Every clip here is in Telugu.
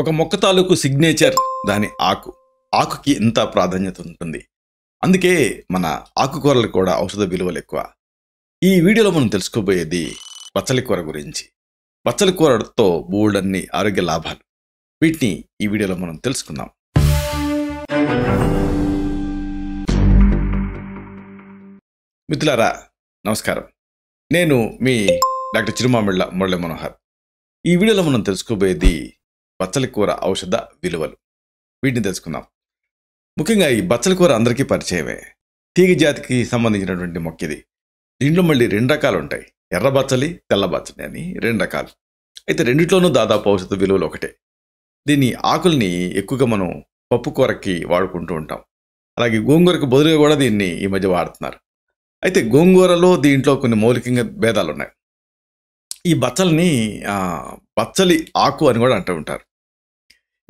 ఒక మొక్క తాలూకు సిగ్నేచర్ దాని ఆకు ఆకుకి ఇంత ప్రాధాన్యత ఉంటుంది అందుకే మన ఆకుకూరలు కూడా ఔషధ విలువలు ఎక్కువ ఈ వీడియోలో మనం తెలుసుకోబోయేది పచ్చలి కూర గురించి పచ్చలి కూరతో బోల్డన్ని ఆరోగ్య లాభాలు వీటిని ఈ వీడియోలో మనం తెలుసుకుందాం మిత్రులారా నమస్కారం నేను మీ డాక్టర్ చిరుమామిళ్ళ మురళీ మనోహర్ ఈ వీడియోలో మనం తెలుసుకోబోయేది బచ్చలి కూర ఔషధ విలువలు వీటిని తెలుసుకుందాం ముఖ్యంగా ఈ బచ్చలి కూర అందరికీ పరిచయమే తీగ జాతికి సంబంధించినటువంటి మొక్క ఇది దీంట్లో మళ్ళీ రెండు రకాలు ఉంటాయి ఎర్ర బచ్చలి తెల్ల బచ్చలి అని రెండు రకాలు అయితే రెండిట్లోనూ దాదాపు ఔషధ విలువలు ఒకటే దీని ఆకుల్ని ఎక్కువగా మనం పప్పు కూరకి వాడుకుంటూ ఉంటాం అలాగే గోంగూరకు బదులుగా కూడా దీన్ని ఈ మధ్య వాడుతున్నారు అయితే గోంగూరలో దీంట్లో కొన్ని మౌలికంగా భేదాలు ఉన్నాయి ఈ బచ్చల్ని బచ్చలి ఆకు అని కూడా అంటూ ఉంటారు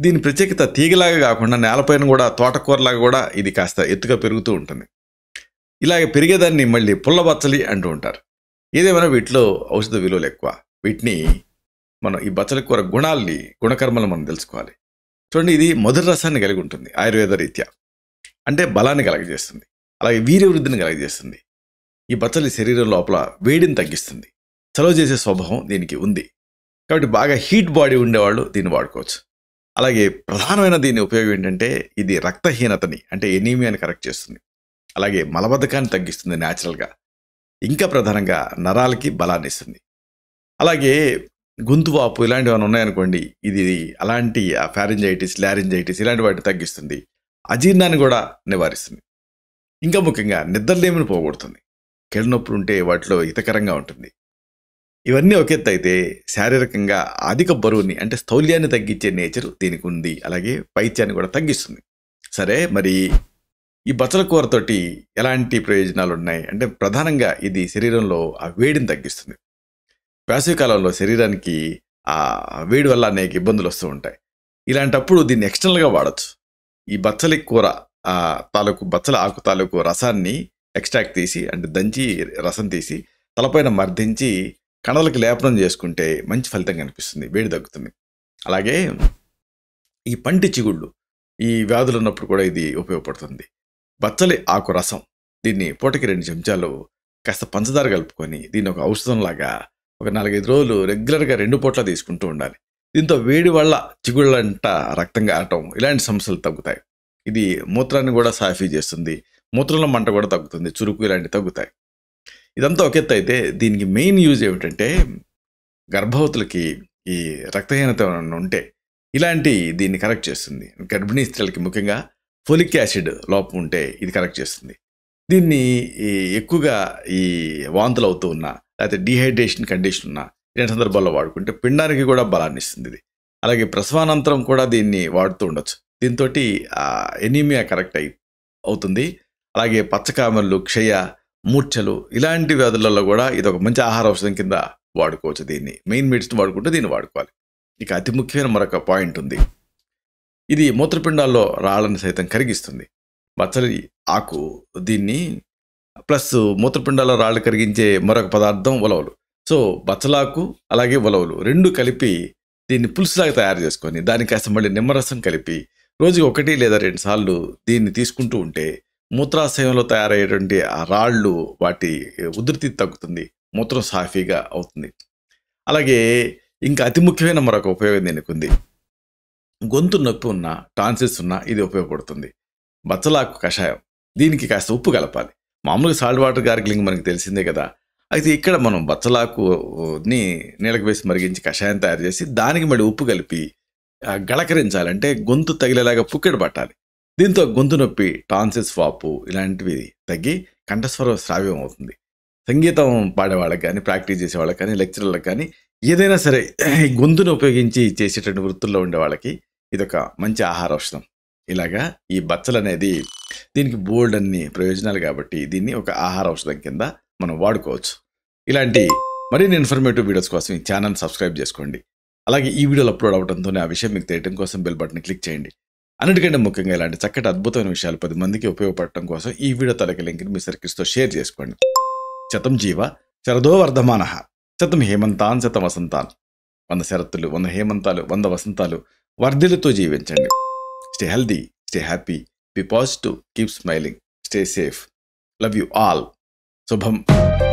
దీని ప్రత్యేకత తీగలాగా కాకుండా నేలపైన కూడా తోటకూరలాగా కూడా ఇది కాస్త ఎత్తుగా పెరుగుతూ ఉంటుంది ఇలాగ పెరిగేదాన్ని మళ్ళీ పుల్లబచ్చలి అంటూ ఉంటారు ఏదేమైనా వీటిలో ఔషధ విలువలు ఎక్కువ వీటిని మనం ఈ బచ్చలి కూర గుణాల్ని గుణకర్మలు మనం తెలుసుకోవాలి చూడండి ఇది మధుర రసాన్ని కలిగి ఉంటుంది ఆయుర్వేద రీత్యా అంటే బలాన్ని కలగజేస్తుంది అలాగే వీర్యవృద్ధిని కలగజేస్తుంది ఈ బచ్చలి శరీరం లోపల వేడిని తగ్గిస్తుంది చలవ చేసే స్వభావం దీనికి ఉంది కాబట్టి బాగా హీట్ బాడీ ఉండేవాళ్ళు దీన్ని వాడుకోవచ్చు అలాగే ప్రధానమైన దీని ఉపయోగం ఏంటంటే ఇది రక్తహీనతని అంటే ఎనీమియాని కరెక్ట్ చేస్తుంది అలాగే మలబద్ధకాన్ని తగ్గిస్తుంది న్యాచురల్గా ఇంకా ప్రధానంగా నరాలకి బలాన్ని ఇస్తుంది అలాగే గొంతు వాపు ఇలాంటివన్నీ ఉన్నాయనుకోండి ఇది అలాంటి ఫ్యారింజైటిస్ లారింజైటిస్ ఇలాంటి వాటిని తగ్గిస్తుంది అజీర్ణాన్ని కూడా నివారిస్తుంది ఇంకా ముఖ్యంగా నిద్రలేమిని పోగొడుతుంది కెళ్ళనొప్పులు ఉంటే వాటిలో హితకరంగా ఉంటుంది ఇవన్నీ ఒకెత్తైతే శారీరకంగా అధిక బరువుని అంటే స్థౌల్యాన్ని తగ్గించే నేచర్ దీనికి ఉంది అలాగే పైత్యాన్ని కూడా తగ్గిస్తుంది సరే మరి ఈ బచ్చల కూరతోటి ఎలాంటి ప్రయోజనాలు ఉన్నాయి అంటే ప్రధానంగా ఇది శరీరంలో ఆ వేడిని తగ్గిస్తుంది వేసవికాలంలో శరీరానికి ఆ వేడి వల్ల అనేక ఇబ్బందులు వస్తూ ఉంటాయి ఇలాంటప్పుడు దీన్ని ఎక్స్టర్నల్గా వాడచ్చు ఈ బచ్చలి కూర తాలూకు బచ్చల ఆకు తాలూకు రసాన్ని ఎక్స్ట్రాక్ట్ తీసి అంటే దంచి రసం తీసి తలపైన మర్దించి కణాలకు లేపనం చేసుకుంటే మంచి ఫలితం కనిపిస్తుంది వేడి తగ్గుతుంది అలాగే ఈ పంటి చిగుళ్ళు ఈ వ్యాధులు ఉన్నప్పుడు కూడా ఇది ఉపయోగపడుతుంది బచ్చలి ఆకు రసం దీన్ని పూటకి రెండు చెంచాలు కాస్త పంచదార కలుపుకొని దీన్ని ఒక ఔషధంలాగా ఒక నాలుగైదు రోజులు రెగ్యులర్గా రెండు పూట్ల తీసుకుంటూ ఉండాలి దీంతో వేడి వల్ల చిగుళ్ళంట రక్తం కారటం ఇలాంటి సమస్యలు తగ్గుతాయి ఇది మూత్రాన్ని కూడా సాఫీ చేస్తుంది మూత్రంలో మంట కూడా తగ్గుతుంది చురుకు ఇలాంటివి తగ్గుతాయి ఇదంతా ఎత్తు అయితే దీనికి మెయిన్ యూజ్ ఏమిటంటే గర్భవతులకి ఈ రక్తహీనత ఉంటే ఇలాంటి దీన్ని కరెక్ట్ చేస్తుంది గర్భిణీ స్త్రీలకి ముఖ్యంగా ఫోలిక్ యాసిడ్ లోపం ఉంటే ఇది కరెక్ట్ చేస్తుంది దీన్ని ఎక్కువగా ఈ వాంతులు అవుతూ ఉన్నా లేకపోతే డిహైడ్రేషన్ కండిషన్ ఉన్నా ఇలాంటి సందర్భాల్లో వాడుకుంటే పిండానికి కూడా బలాన్ని ఇస్తుంది ఇది అలాగే ప్రసవానంతరం కూడా దీన్ని వాడుతూ ఉండొచ్చు దీంతో ఎనీమియా కరెక్ట్ అయి అవుతుంది అలాగే పచ్చకామర్లు క్షయ మూర్ఛలు ఇలాంటి వ్యాధులలో కూడా ఇది ఒక మంచి ఆహార ఔషధం కింద వాడుకోవచ్చు దీన్ని మెయిన్ మెడిసిన్ వాడుకుంటే దీన్ని వాడుకోవాలి ఇక అతి ముఖ్యమైన మరొక పాయింట్ ఉంది ఇది మూత్రపిండాల్లో రాళ్ళని సైతం కరిగిస్తుంది బచ్చలి ఆకు దీన్ని ప్లస్ మూత్రపిండాల రాళ్ళు కరిగించే మరొక పదార్థం ఉలవలు సో బచ్చలాకు అలాగే ఉలవలు రెండు కలిపి దీన్ని పులుసులాగా తయారు చేసుకొని దానికి కాస్త మళ్ళీ నిమ్మరసం కలిపి రోజుకి ఒకటి లేదా రెండు సార్లు దీన్ని తీసుకుంటూ ఉంటే మూత్రాశయంలో తయారయ్యేటువంటి ఆ రాళ్ళు వాటి ఉధృతి తగ్గుతుంది మూత్రం సాఫీగా అవుతుంది అలాగే ఇంకా అతి ముఖ్యమైన మరొక ఉపయోగం దీనికి ఉంది గొంతు నొప్పి ఉన్నా టాన్సిల్స్ ఉన్నా ఇది ఉపయోగపడుతుంది బచ్చలాకు కషాయం దీనికి కాస్త ఉప్పు కలపాలి మామూలుగా సాల్ట్ వాటర్ గార్గిలింగ్ మనకి తెలిసిందే కదా అయితే ఇక్కడ మనం బచ్చలాకుని నీళ్ళకి వేసి మరిగించి కషాయం తయారు చేసి దానికి మళ్ళీ ఉప్పు కలిపి గళకరించాలంటే గొంతు తగిలేలాగా పుక్కెడు పట్టాలి దీంతో గొంతు నొప్పి టాన్సిస్ వాపు ఇలాంటివి తగ్గి కంఠస్వర శ్రావ్యం అవుతుంది సంగీతం పాడేవాళ్ళకి కానీ ప్రాక్టీస్ చేసేవాళ్ళకి కానీ లెక్చరర్లకు కానీ ఏదైనా సరే గొంతును ఉపయోగించి చేసేటువంటి వృత్తుల్లో ఉండే వాళ్ళకి ఇదొక మంచి ఆహార ఔషధం ఇలాగా ఈ బచ్చలు అనేది దీనికి బోల్డ్ అన్ని ప్రయోజనాలు కాబట్టి దీన్ని ఒక ఆహార ఔషధం కింద మనం వాడుకోవచ్చు ఇలాంటి మరిన్ని ఇన్ఫర్మేటివ్ వీడియోస్ కోసం ఈ ఛానల్ సబ్స్క్రైబ్ చేసుకోండి అలాగే ఈ వీడియోలు అప్లోడ్ అవడంతోనే ఆ విషయం మీకు తెలియడం కోసం బెల్ బటన్ క్లిక్ చేయండి అన్నిటికంటే ముఖ్యంగా ఇలాంటి చక్కటి అద్భుతమైన విషయాలు పది మందికి ఉపయోగపడటం కోసం ఈ వీడియో తలకి లింక్ని మీ సర్కిల్స్తో షేర్ చేసుకోండి శతం జీవ శరదో వర్ధమాన శతం హేమంతాన్ శత వసంతాన్ వంద శరత్తులు వంద హేమంతాలు వంద వసంతాలు వర్ధిలతో జీవించండి stay healthy stay happy be positive keep smiling stay safe love you all శుభం